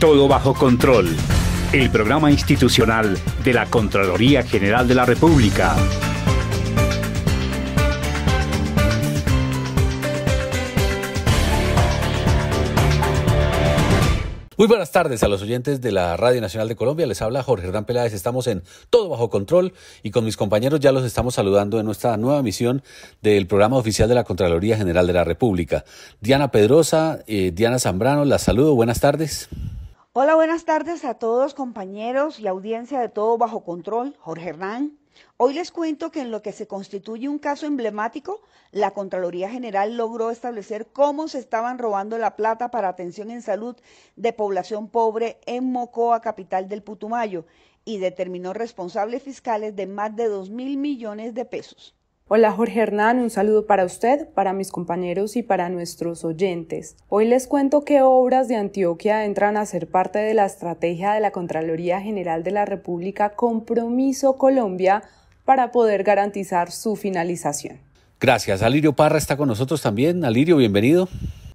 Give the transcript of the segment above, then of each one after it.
Todo bajo control. El programa institucional de la Contraloría General de la República. Muy buenas tardes a los oyentes de la Radio Nacional de Colombia. Les habla Jorge Hernán Peláez. Estamos en Todo Bajo Control y con mis compañeros ya los estamos saludando en nuestra nueva misión del programa oficial de la Contraloría General de la República. Diana Pedrosa, eh, Diana Zambrano, las saludo. Buenas tardes. Hola, buenas tardes a todos compañeros y audiencia de Todo Bajo Control, Jorge Hernán. Hoy les cuento que en lo que se constituye un caso emblemático, la Contraloría General logró establecer cómo se estaban robando la plata para atención en salud de población pobre en Mocoa, capital del Putumayo, y determinó responsables fiscales de más de dos mil millones de pesos. Hola Jorge Hernán, un saludo para usted, para mis compañeros y para nuestros oyentes. Hoy les cuento qué obras de Antioquia entran a ser parte de la estrategia de la Contraloría General de la República Compromiso Colombia para poder garantizar su finalización. Gracias. Alirio Parra está con nosotros también. Alirio, bienvenido.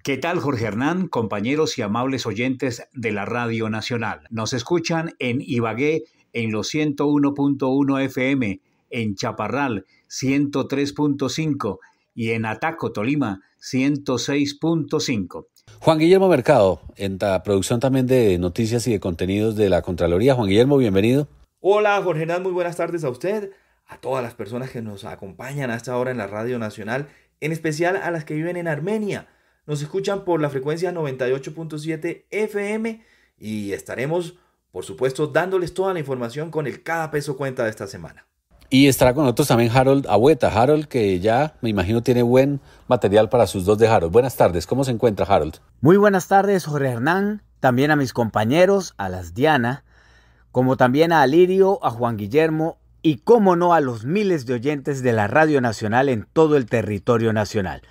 ¿Qué tal, Jorge Hernán, compañeros y amables oyentes de la Radio Nacional? Nos escuchan en Ibagué en los 101.1 FM, en Chaparral 103.5 y en Ataco, Tolima, 106.5. Juan Guillermo Mercado, en la producción también de noticias y de contenidos de la Contraloría. Juan Guillermo, bienvenido. Hola, Jorge Hernán, muy buenas tardes a usted, a todas las personas que nos acompañan hasta ahora en la Radio Nacional, en especial a las que viven en Armenia. Nos escuchan por la frecuencia 98.7 FM y estaremos, por supuesto, dándoles toda la información con el Cada Peso Cuenta de esta semana. Y estará con nosotros también Harold Agüeta. Harold, que ya me imagino tiene buen material para sus dos de Harold. Buenas tardes, ¿cómo se encuentra Harold? Muy buenas tardes, Jorge Hernán. También a mis compañeros, a las Diana, como también a Alirio, a Juan Guillermo y, cómo no, a los miles de oyentes de la Radio Nacional en todo el territorio nacional.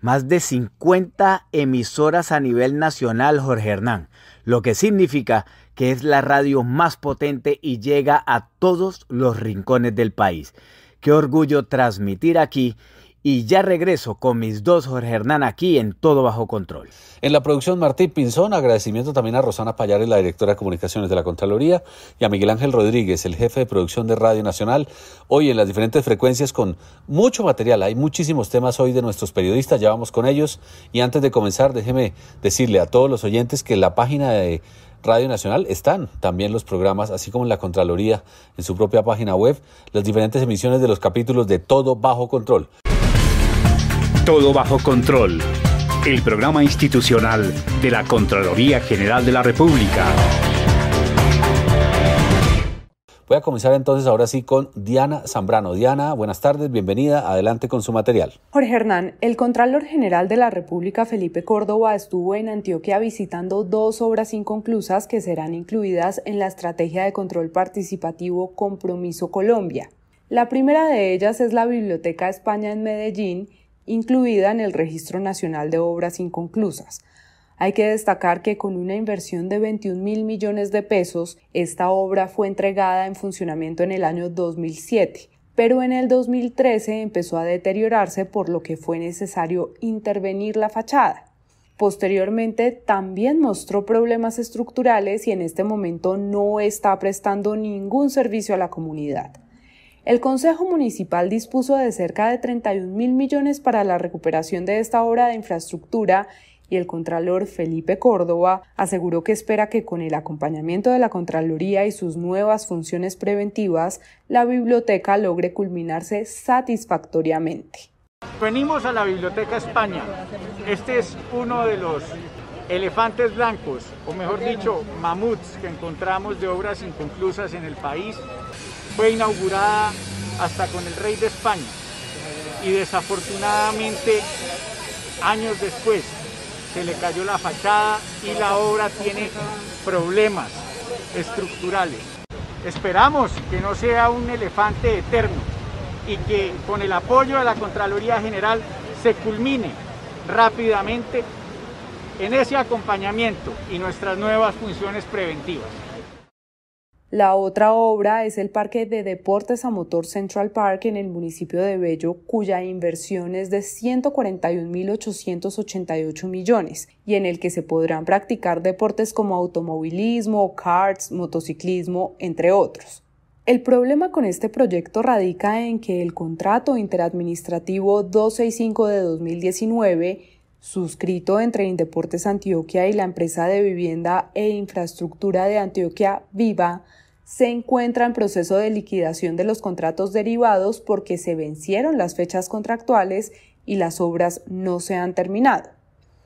Más de 50 emisoras a nivel nacional, Jorge Hernán, lo que significa que es la radio más potente y llega a todos los rincones del país. Qué orgullo transmitir aquí y ya regreso con mis dos Jorge Hernán aquí en Todo Bajo Control. En la producción Martín Pinzón, agradecimiento también a Rosana Payares, la directora de comunicaciones de la Contraloría, y a Miguel Ángel Rodríguez, el jefe de producción de Radio Nacional, hoy en las diferentes frecuencias con mucho material. Hay muchísimos temas hoy de nuestros periodistas, ya vamos con ellos. Y antes de comenzar, déjeme decirle a todos los oyentes que la página de Radio Nacional están también los programas, así como la Contraloría, en su propia página web, las diferentes emisiones de los capítulos de Todo Bajo Control. Todo Bajo Control, el programa institucional de la Contraloría General de la República. Voy a comenzar entonces ahora sí con Diana Zambrano. Diana, buenas tardes, bienvenida, adelante con su material. Jorge Hernán, el Contralor General de la República, Felipe Córdoba, estuvo en Antioquia visitando dos obras inconclusas que serán incluidas en la Estrategia de Control Participativo Compromiso Colombia. La primera de ellas es la Biblioteca España en Medellín, incluida en el Registro Nacional de Obras Inconclusas. Hay que destacar que con una inversión de 21 mil millones de pesos, esta obra fue entregada en funcionamiento en el año 2007 pero en el 2013 empezó a deteriorarse por lo que fue necesario intervenir la fachada. Posteriormente también mostró problemas estructurales y en este momento no está prestando ningún servicio a la comunidad. El Consejo Municipal dispuso de cerca de 31 mil millones para la recuperación de esta obra de infraestructura y el Contralor Felipe Córdoba aseguró que espera que con el acompañamiento de la Contraloría y sus nuevas funciones preventivas, la biblioteca logre culminarse satisfactoriamente. Venimos a la Biblioteca España. Este es uno de los elefantes blancos, o mejor dicho, mamuts que encontramos de obras inconclusas en el país. Fue inaugurada hasta con el rey de España y desafortunadamente años después se le cayó la fachada y la obra tiene problemas estructurales. Esperamos que no sea un elefante eterno y que con el apoyo de la Contraloría General se culmine rápidamente en ese acompañamiento y nuestras nuevas funciones preventivas. La otra obra es el Parque de Deportes a Motor Central Park en el municipio de Bello, cuya inversión es de 141.888 millones y en el que se podrán practicar deportes como automovilismo, karts, motociclismo, entre otros. El problema con este proyecto radica en que el contrato interadministrativo 265 de 2019 suscrito entre Indeportes Antioquia y la empresa de vivienda e infraestructura de Antioquia Viva, se encuentra en proceso de liquidación de los contratos derivados porque se vencieron las fechas contractuales y las obras no se han terminado.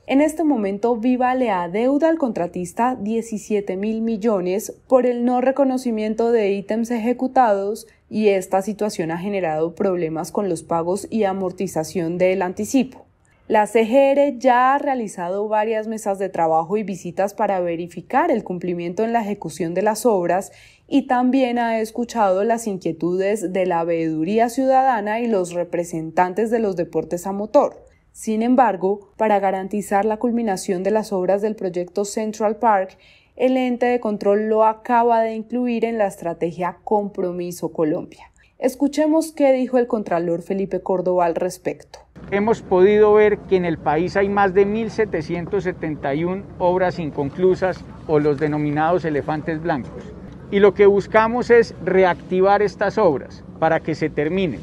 En este momento, Viva le adeuda al contratista 17 mil millones por el no reconocimiento de ítems ejecutados y esta situación ha generado problemas con los pagos y amortización del anticipo. La CGR ya ha realizado varias mesas de trabajo y visitas para verificar el cumplimiento en la ejecución de las obras y también ha escuchado las inquietudes de la veeduría ciudadana y los representantes de los deportes a motor. Sin embargo, para garantizar la culminación de las obras del proyecto Central Park, el ente de control lo acaba de incluir en la estrategia Compromiso Colombia. Escuchemos qué dijo el Contralor Felipe Córdoba al respecto. Hemos podido ver que en el país hay más de 1.771 obras inconclusas o los denominados elefantes blancos. Y lo que buscamos es reactivar estas obras para que se terminen.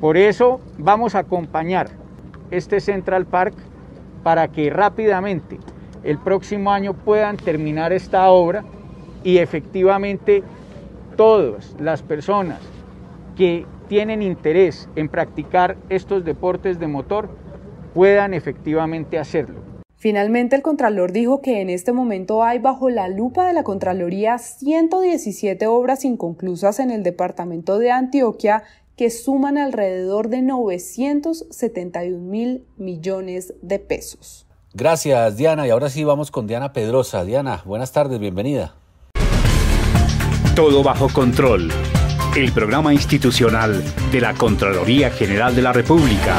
Por eso vamos a acompañar este Central Park para que rápidamente el próximo año puedan terminar esta obra y efectivamente todas las personas que tienen interés en practicar estos deportes de motor puedan efectivamente hacerlo. Finalmente, el Contralor dijo que en este momento hay bajo la lupa de la Contraloría 117 obras inconclusas en el departamento de Antioquia que suman alrededor de 971 mil millones de pesos. Gracias, Diana. Y ahora sí vamos con Diana Pedrosa. Diana, buenas tardes, bienvenida. Todo bajo control el programa institucional de la Contraloría General de la República.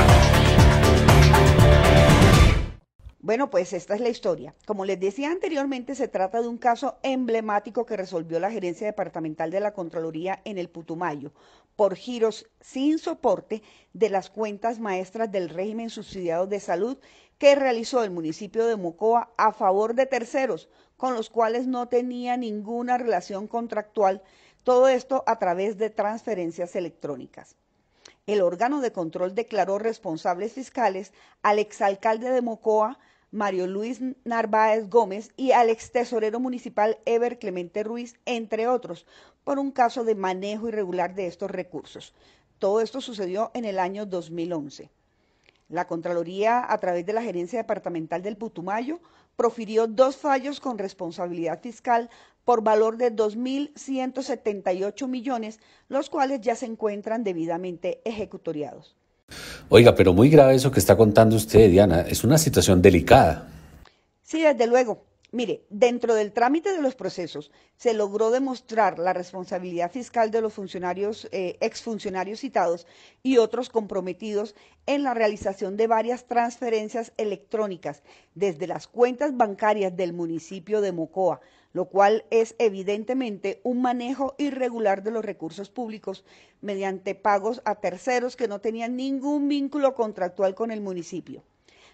Bueno, pues esta es la historia. Como les decía anteriormente, se trata de un caso emblemático que resolvió la Gerencia Departamental de la Contraloría en el Putumayo por giros sin soporte de las cuentas maestras del régimen subsidiado de salud que realizó el municipio de Mocoa a favor de terceros con los cuales no tenía ninguna relación contractual todo esto a través de transferencias electrónicas. El órgano de control declaró responsables fiscales al exalcalde de Mocoa, Mario Luis Narváez Gómez, y al extesorero municipal Ever Clemente Ruiz, entre otros, por un caso de manejo irregular de estos recursos. Todo esto sucedió en el año 2011. La Contraloría, a través de la Gerencia Departamental del Putumayo, profirió dos fallos con responsabilidad fiscal por valor de 2.178 millones, los cuales ya se encuentran debidamente ejecutoriados. Oiga, pero muy grave eso que está contando usted, Diana. Es una situación delicada. Sí, desde luego. Mire, dentro del trámite de los procesos se logró demostrar la responsabilidad fiscal de los funcionarios, eh, exfuncionarios citados y otros comprometidos en la realización de varias transferencias electrónicas desde las cuentas bancarias del municipio de Mocoa, lo cual es evidentemente un manejo irregular de los recursos públicos mediante pagos a terceros que no tenían ningún vínculo contractual con el municipio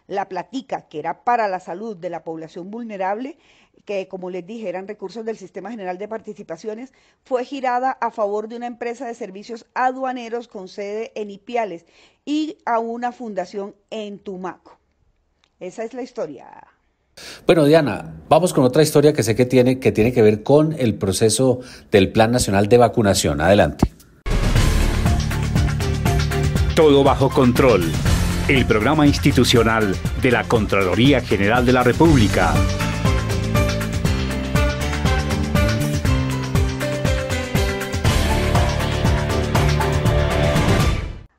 la platica, que era para la salud de la población vulnerable, que como les dije eran recursos del Sistema General de Participaciones, fue girada a favor de una empresa de servicios aduaneros con sede en Ipiales y a una fundación en Tumaco. Esa es la historia. Bueno, Diana, vamos con otra historia que sé que tiene, que tiene que ver con el proceso del Plan Nacional de Vacunación. Adelante. Todo bajo control el programa institucional de la Contraloría General de la República.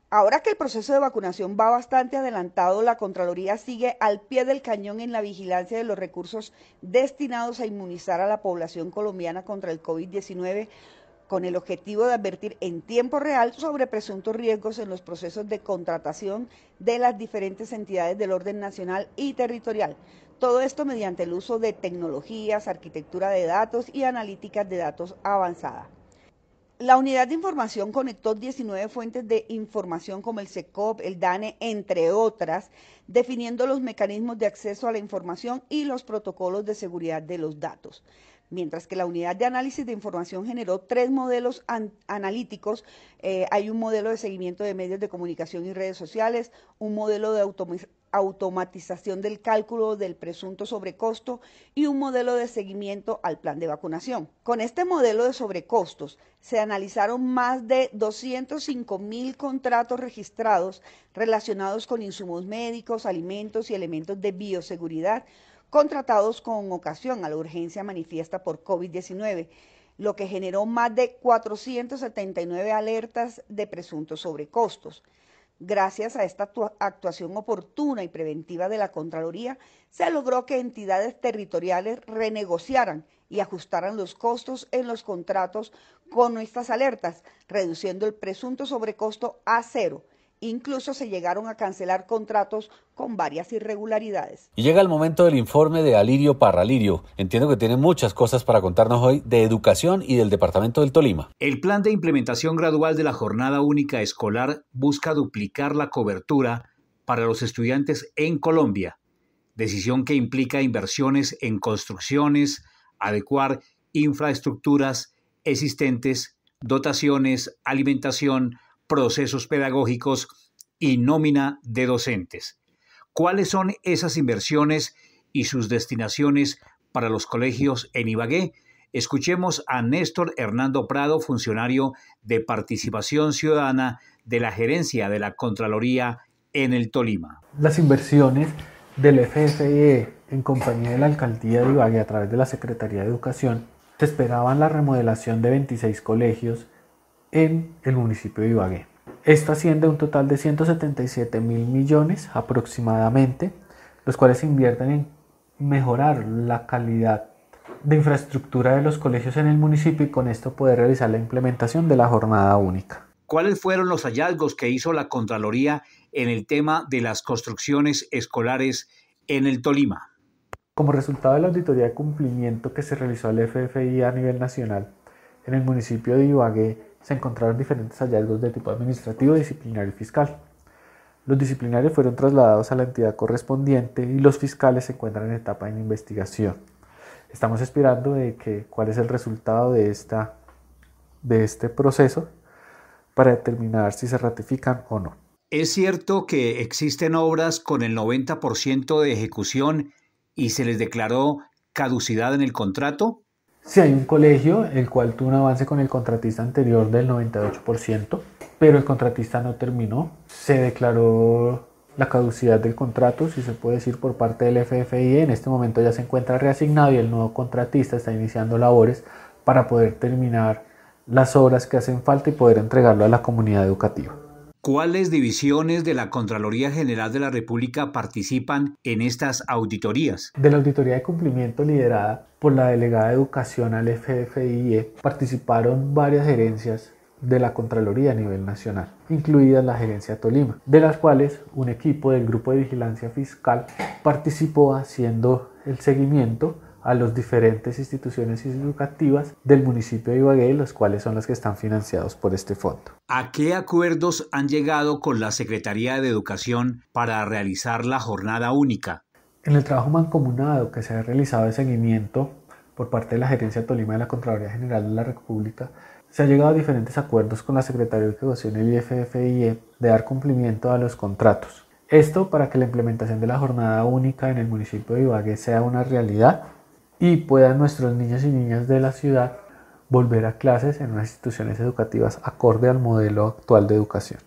Ahora que el proceso de vacunación va bastante adelantado, la Contraloría sigue al pie del cañón en la vigilancia de los recursos destinados a inmunizar a la población colombiana contra el COVID-19 con el objetivo de advertir en tiempo real sobre presuntos riesgos en los procesos de contratación de las diferentes entidades del orden nacional y territorial. Todo esto mediante el uso de tecnologías, arquitectura de datos y analíticas de datos avanzada. La unidad de información conectó 19 fuentes de información como el SECOP, el DANE, entre otras, definiendo los mecanismos de acceso a la información y los protocolos de seguridad de los datos. Mientras que la unidad de análisis de información generó tres modelos analíticos, eh, hay un modelo de seguimiento de medios de comunicación y redes sociales, un modelo de automatización del cálculo del presunto sobrecosto y un modelo de seguimiento al plan de vacunación. Con este modelo de sobrecostos se analizaron más de 205 mil contratos registrados relacionados con insumos médicos, alimentos y elementos de bioseguridad contratados con ocasión a la urgencia manifiesta por COVID-19, lo que generó más de 479 alertas de presuntos sobrecostos. Gracias a esta actuación oportuna y preventiva de la Contraloría, se logró que entidades territoriales renegociaran y ajustaran los costos en los contratos con estas alertas, reduciendo el presunto sobrecosto a cero, Incluso se llegaron a cancelar contratos con varias irregularidades. Y llega el momento del informe de Alirio Parralirio. Entiendo que tiene muchas cosas para contarnos hoy de educación y del Departamento del Tolima. El plan de implementación gradual de la jornada única escolar busca duplicar la cobertura para los estudiantes en Colombia, decisión que implica inversiones en construcciones, adecuar infraestructuras existentes, dotaciones, alimentación, procesos pedagógicos y nómina de docentes. ¿Cuáles son esas inversiones y sus destinaciones para los colegios en Ibagué? Escuchemos a Néstor Hernando Prado, funcionario de Participación Ciudadana de la Gerencia de la Contraloría en el Tolima. Las inversiones del FFE en compañía de la Alcaldía de Ibagué a través de la Secretaría de Educación se esperaban la remodelación de 26 colegios en el municipio de Ibagué. esto asciende a un total de 177 mil millones aproximadamente, los cuales se invierten en mejorar la calidad de infraestructura de los colegios en el municipio y con esto poder realizar la implementación de la jornada única. ¿Cuáles fueron los hallazgos que hizo la Contraloría en el tema de las construcciones escolares en el Tolima? Como resultado de la auditoría de cumplimiento que se realizó al FFI a nivel nacional, en el municipio de Ibagué se encontraron diferentes hallazgos de tipo administrativo, disciplinario y fiscal. Los disciplinarios fueron trasladados a la entidad correspondiente y los fiscales se encuentran en etapa de investigación. Estamos esperando de que, cuál es el resultado de, esta, de este proceso para determinar si se ratifican o no. Es cierto que existen obras con el 90% de ejecución y se les declaró caducidad en el contrato? Si hay un colegio, el cual tuvo un avance con el contratista anterior del 98%, pero el contratista no terminó, se declaró la caducidad del contrato, si se puede decir, por parte del FFI, en este momento ya se encuentra reasignado y el nuevo contratista está iniciando labores para poder terminar las obras que hacen falta y poder entregarlo a la comunidad educativa. ¿Cuáles divisiones de la Contraloría General de la República participan en estas auditorías? De la auditoría de cumplimiento liderada por la delegada de educación al FFIE participaron varias gerencias de la Contraloría a nivel nacional, incluida la gerencia Tolima, de las cuales un equipo del Grupo de Vigilancia Fiscal participó haciendo el seguimiento a las diferentes instituciones educativas del municipio de Ibagué, los cuales son las que están financiados por este fondo. ¿A qué acuerdos han llegado con la Secretaría de Educación para realizar la jornada única? En el trabajo mancomunado que se ha realizado de seguimiento por parte de la Gerencia Tolima de la Contraloría General de la República, se ha llegado a diferentes acuerdos con la Secretaría de Educación y el IFFIE de dar cumplimiento a los contratos. Esto para que la implementación de la jornada única en el municipio de Ibagué sea una realidad y puedan nuestros niños y niñas de la ciudad volver a clases en unas instituciones educativas acorde al modelo actual de educación.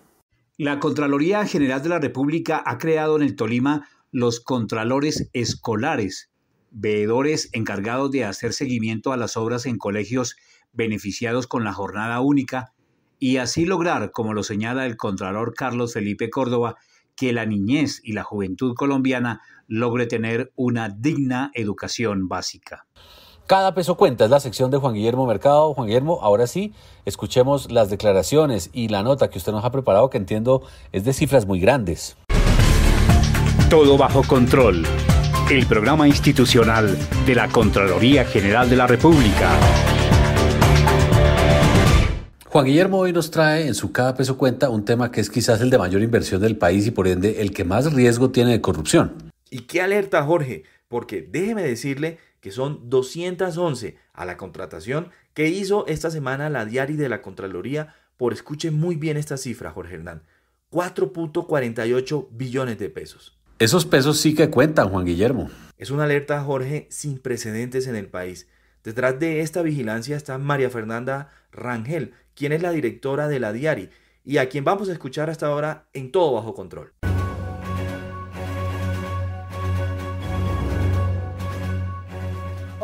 La Contraloría General de la República ha creado en el Tolima los Contralores Escolares, veedores encargados de hacer seguimiento a las obras en colegios beneficiados con la jornada única y así lograr, como lo señala el Contralor Carlos Felipe Córdoba, que la niñez y la juventud colombiana logre tener una digna educación básica. Cada peso cuenta es la sección de Juan Guillermo Mercado. Juan Guillermo, ahora sí, escuchemos las declaraciones y la nota que usted nos ha preparado, que entiendo es de cifras muy grandes. Todo bajo control. El programa institucional de la Contraloría General de la República. Juan Guillermo hoy nos trae en su cada peso cuenta un tema que es quizás el de mayor inversión del país y por ende el que más riesgo tiene de corrupción. ¿Y qué alerta, Jorge? Porque déjeme decirle que son 211 a la contratación que hizo esta semana la Diari de la Contraloría por, escuche muy bien esta cifra, Jorge Hernán, 4.48 billones de pesos. Esos pesos sí que cuentan, Juan Guillermo. Es una alerta, Jorge, sin precedentes en el país. Detrás de esta vigilancia está María Fernanda Rangel, quien es la directora de la Diari y a quien vamos a escuchar hasta ahora en todo bajo control.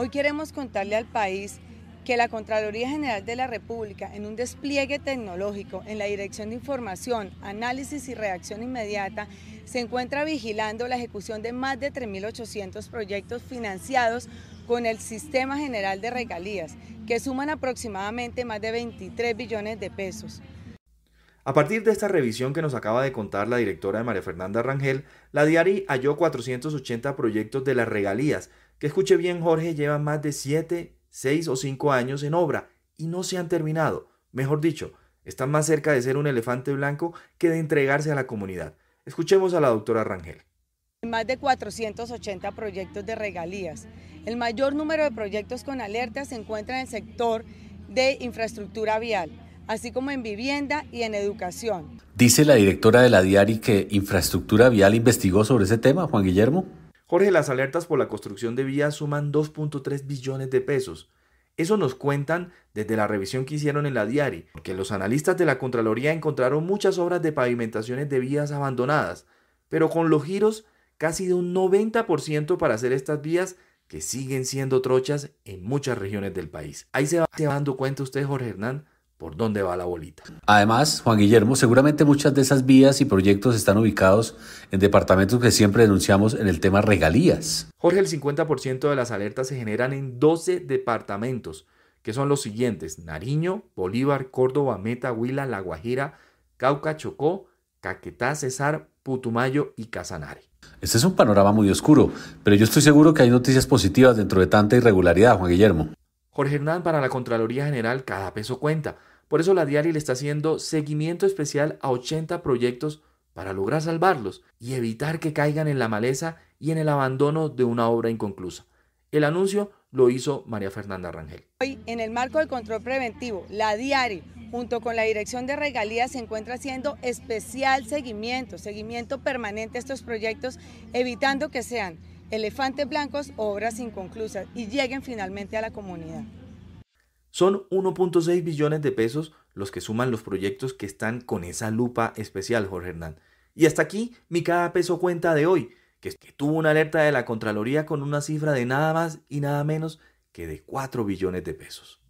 Hoy queremos contarle al país que la Contraloría General de la República, en un despliegue tecnológico en la Dirección de Información, Análisis y Reacción Inmediata, se encuentra vigilando la ejecución de más de 3.800 proyectos financiados con el Sistema General de Regalías, que suman aproximadamente más de 23 billones de pesos. A partir de esta revisión que nos acaba de contar la directora de María Fernanda Rangel, la Diari halló 480 proyectos de las regalías, que escuche bien Jorge, Lleva más de 7, 6 o 5 años en obra y no se han terminado. Mejor dicho, están más cerca de ser un elefante blanco que de entregarse a la comunidad. Escuchemos a la doctora Rangel. Más de 480 proyectos de regalías. El mayor número de proyectos con alerta se encuentra en el sector de infraestructura vial, así como en vivienda y en educación. Dice la directora de la Diari que Infraestructura Vial investigó sobre ese tema, Juan Guillermo. Jorge, las alertas por la construcción de vías suman 2.3 billones de pesos. Eso nos cuentan desde la revisión que hicieron en la Diari, que los analistas de la Contraloría encontraron muchas obras de pavimentaciones de vías abandonadas, pero con los giros casi de un 90% para hacer estas vías que siguen siendo trochas en muchas regiones del país. Ahí se va, se dando cuenta usted, Jorge Hernán, por dónde va la bolita. Además, Juan Guillermo, seguramente muchas de esas vías y proyectos están ubicados en departamentos que siempre denunciamos en el tema regalías. Jorge, el 50% de las alertas se generan en 12 departamentos, que son los siguientes: Nariño, Bolívar, Córdoba, Meta, Huila, La Guajira, Cauca, Chocó, Caquetá, Cesar, Putumayo y Casanare. Este es un panorama muy oscuro, pero yo estoy seguro que hay noticias positivas dentro de tanta irregularidad, Juan Guillermo. Jorge Hernán, para la Contraloría General, cada peso cuenta. Por eso la Diaria le está haciendo seguimiento especial a 80 proyectos para lograr salvarlos y evitar que caigan en la maleza y en el abandono de una obra inconclusa. El anuncio lo hizo María Fernanda Rangel. Hoy, en el marco del control preventivo, la DIARI junto con la Dirección de Regalías, se encuentra haciendo especial seguimiento, seguimiento permanente a estos proyectos, evitando que sean elefantes blancos o obras inconclusas y lleguen finalmente a la comunidad. Son 1.6 billones de pesos los que suman los proyectos que están con esa lupa especial, Jorge Hernán. Y hasta aquí mi cada peso cuenta de hoy, que, es que tuvo una alerta de la Contraloría con una cifra de nada más y nada menos que de 4 billones de pesos.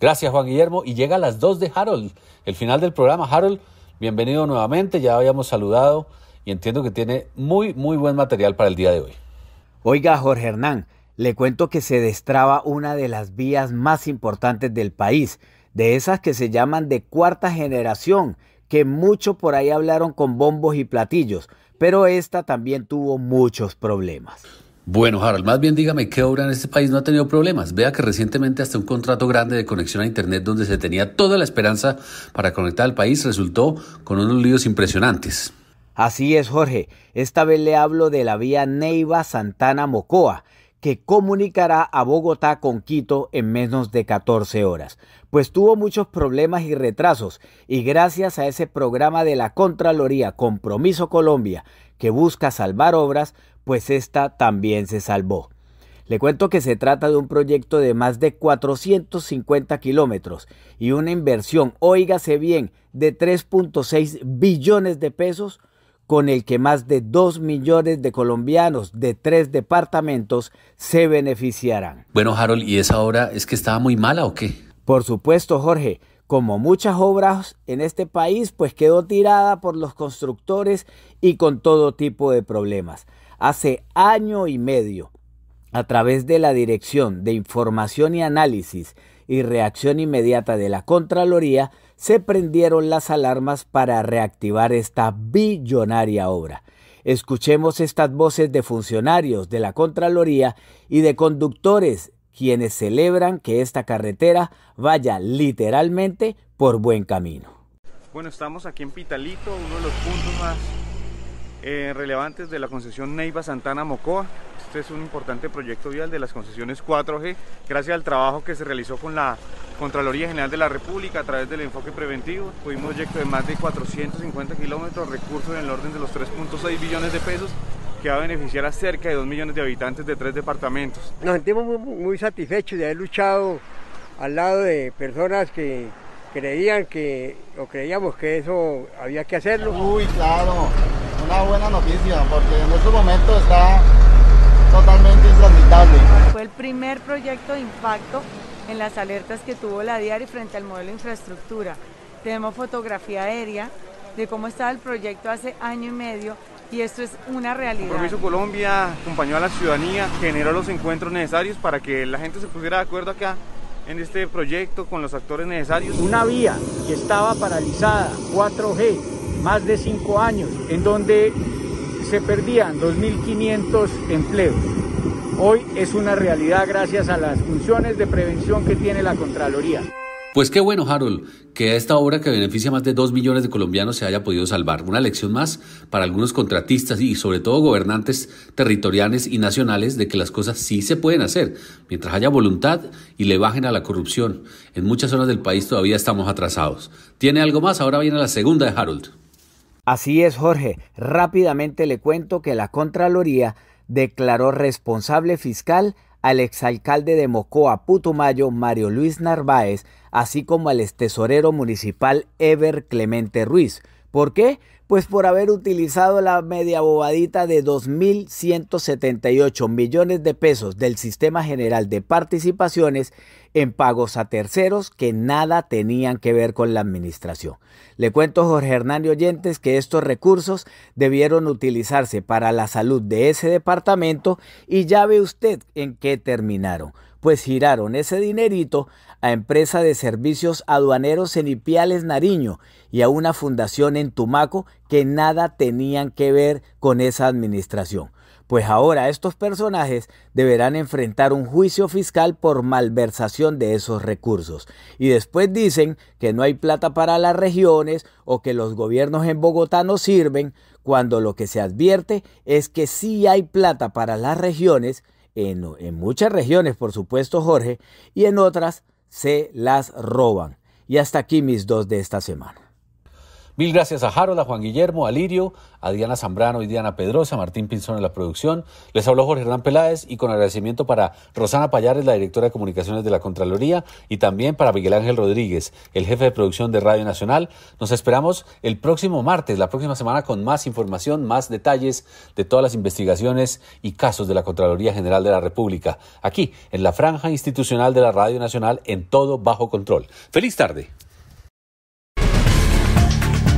Gracias Juan Guillermo y llega a las 2 de Harold, el final del programa. Harold, bienvenido nuevamente, ya habíamos saludado y entiendo que tiene muy, muy buen material para el día de hoy. Oiga Jorge Hernán, le cuento que se destraba una de las vías más importantes del país, de esas que se llaman de cuarta generación, que mucho por ahí hablaron con bombos y platillos, pero esta también tuvo muchos problemas. Bueno, Harold, más bien dígame qué obra en este país no ha tenido problemas. Vea que recientemente hasta un contrato grande de conexión a Internet donde se tenía toda la esperanza para conectar al país resultó con unos líos impresionantes. Así es, Jorge. Esta vez le hablo de la vía Neiva Santana Mocoa, que comunicará a Bogotá con Quito en menos de 14 horas, pues tuvo muchos problemas y retrasos y gracias a ese programa de la Contraloría Compromiso Colombia que busca salvar obras, pues esta también se salvó. Le cuento que se trata de un proyecto de más de 450 kilómetros y una inversión, óigase bien, de 3.6 billones de pesos con el que más de 2 millones de colombianos de tres departamentos se beneficiarán. Bueno, Harold, ¿y esa obra es que estaba muy mala o qué? Por supuesto, Jorge. Como muchas obras en este país, pues quedó tirada por los constructores y con todo tipo de problemas. Hace año y medio, a través de la Dirección de Información y Análisis y Reacción Inmediata de la Contraloría, se prendieron las alarmas para reactivar esta billonaria obra. Escuchemos estas voces de funcionarios de la Contraloría y de conductores quienes celebran que esta carretera vaya literalmente por buen camino. Bueno, estamos aquí en Pitalito, uno de los puntos más eh, relevantes de la concesión Neiva Santana Mocoa. Este es un importante proyecto vial de las concesiones 4G, gracias al trabajo que se realizó con la Contraloría General de la República a través del enfoque preventivo. Tuvimos un proyecto de más de 450 kilómetros, recursos en el orden de los 3.6 billones de pesos que va a beneficiar a cerca de 2 millones de habitantes de tres departamentos. Nos sentimos muy, muy satisfechos de haber luchado al lado de personas que creían que, o creíamos que eso había que hacerlo. Uy, claro, una buena noticia porque en este momento está totalmente intransitable. Fue el primer proyecto de impacto en las alertas que tuvo la diaria frente al modelo de infraestructura. Tenemos fotografía aérea de cómo estaba el proyecto hace año y medio y esto es una realidad. El Colombia acompañó a la ciudadanía, generó los encuentros necesarios para que la gente se pusiera de acuerdo acá en este proyecto con los actores necesarios. Una vía que estaba paralizada, 4G, más de cinco años, en donde se perdían 2.500 empleos. Hoy es una realidad gracias a las funciones de prevención que tiene la Contraloría. Pues qué bueno, Harold, que esta obra que beneficia a más de 2 millones de colombianos se haya podido salvar. Una lección más para algunos contratistas y sobre todo gobernantes territoriales y nacionales de que las cosas sí se pueden hacer, mientras haya voluntad y le bajen a la corrupción. En muchas zonas del país todavía estamos atrasados. ¿Tiene algo más? Ahora viene la segunda de Harold. Así es, Jorge. Rápidamente le cuento que la Contraloría declaró responsable fiscal al exalcalde de Mocoa, Putumayo, Mario Luis Narváez, así como al tesorero municipal Ever Clemente Ruiz. ¿Por qué? Pues por haber utilizado la media bobadita de 2.178 millones de pesos del Sistema General de Participaciones en pagos a terceros que nada tenían que ver con la administración. Le cuento a Jorge Hernán Oyentes que estos recursos debieron utilizarse para la salud de ese departamento y ya ve usted en qué terminaron pues giraron ese dinerito a empresa de servicios aduaneros en Ipiales, Nariño, y a una fundación en Tumaco que nada tenían que ver con esa administración pues ahora estos personajes deberán enfrentar un juicio fiscal por malversación de esos recursos. Y después dicen que no hay plata para las regiones o que los gobiernos en Bogotá no sirven, cuando lo que se advierte es que sí hay plata para las regiones, en, muchas regiones por supuesto Jorge, y en otras se las roban. Y hasta aquí mis dos de esta semana. Mil gracias a Harold, a Juan Guillermo, a Lirio, a Diana Zambrano y Diana Pedrosa, a Martín Pinzón en la producción. Les habló Jorge Hernán Peláez y con agradecimiento para Rosana Payares, la directora de comunicaciones de la Contraloría, y también para Miguel Ángel Rodríguez, el jefe de producción de Radio Nacional. Nos esperamos el próximo martes, la próxima semana, con más información, más detalles de todas las investigaciones y casos de la Contraloría General de la República, aquí en la franja institucional de la Radio Nacional, en todo bajo control. Feliz tarde.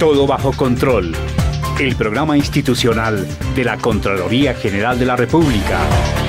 Todo bajo control. El programa institucional de la Contraloría General de la República.